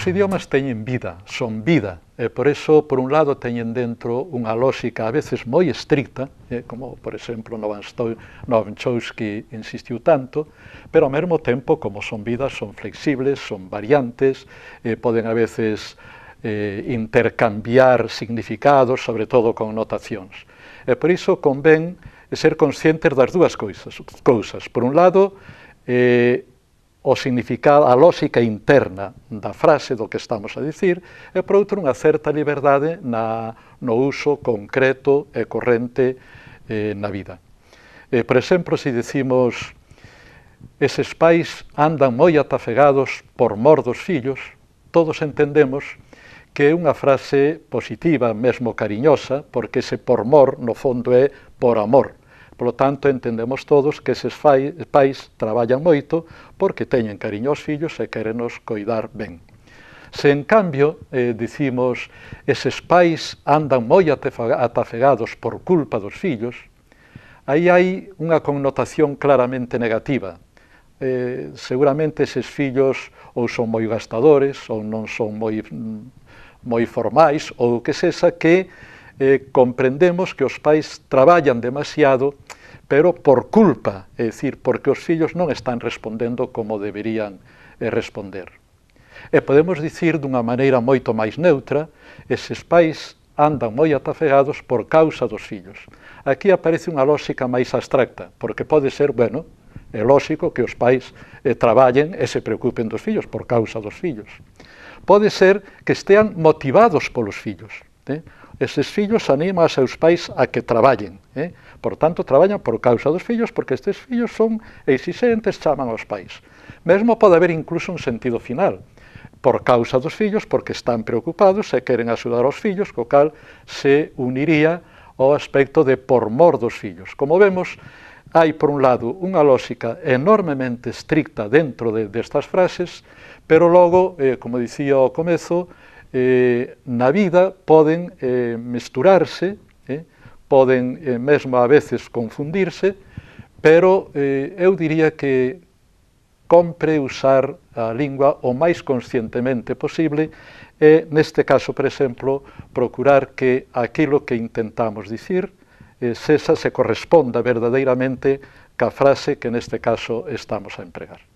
Os idiomas teñen vida, son vida, e por iso, por un lado, teñen dentro unha lógica a veces moi estricta, eh, como, por exemplo, Chowski insistiu tanto, pero ao mesmo tempo, como son vidas, son flexibles, son variantes, eh, poden a veces eh, intercambiar significados, sobre todo con notacións. E por iso convén ser conscientes das dúas cousas. cousas. Por un lado, eh, o significado, a lógica interna da frase do que estamos a dicir, e por outro unha certa liberdade na, no uso concreto e corrente eh, na vida. Eh, por exemplo, se dicimos eses pais andan moi atafegados por mor dos fillos, todos entendemos que é unha frase positiva, mesmo cariñosa, porque ese por mor, no fondo, é por amor. Polo tanto, entendemos todos que eses pais traballan moito porque teñen cariño aos fillos e querenos coidar ben. Se, en cambio, eh, dicimos, eses pais andan moi atafegados por culpa dos fillos, aí hai unha connotación claramente negativa. Eh, seguramente eses fillos ou son moi gastadores, ou non son moi, mm, moi formais, ou que sexa que eh, comprendemos que os pais traballan demasiado, pero por culpa, é dicir, porque os fillos non están respondendo como deberían eh, responder. E podemos dicir dunha maneira moito máis neutra, eses pais andan moi atafegados por causa dos fillos. Aquí aparece unha lógica máis abstracta, porque pode ser, bueno, é lógico que os pais eh, traballen e se preocupen dos fillos, por causa dos fillos. Pode ser que estean motivados polos fillos. Eh? eses fillos anima a seus pais a que traballen. Eh? Por tanto, traballan por causa dos fillos, porque estes fillos son exixentes, chaman aos pais. Mesmo pode haber incluso un sentido final, por causa dos fillos, porque están preocupados e queren axudar aos fillos, co cal se uniría ao aspecto de por mor dos fillos. Como vemos, hai, por un lado, unha lógica enormemente estricta dentro de, destas frases, pero logo, eh, como dicía ao comezo, eh, na vida poden eh, mesturarse, eh, poden eh, mesmo a veces confundirse, pero eh, eu diría que compre usar a lingua o máis conscientemente posible e, neste caso, por exemplo, procurar que aquilo que intentamos dicir eh, cesa se corresponda verdadeiramente ca frase que neste caso estamos a empregar.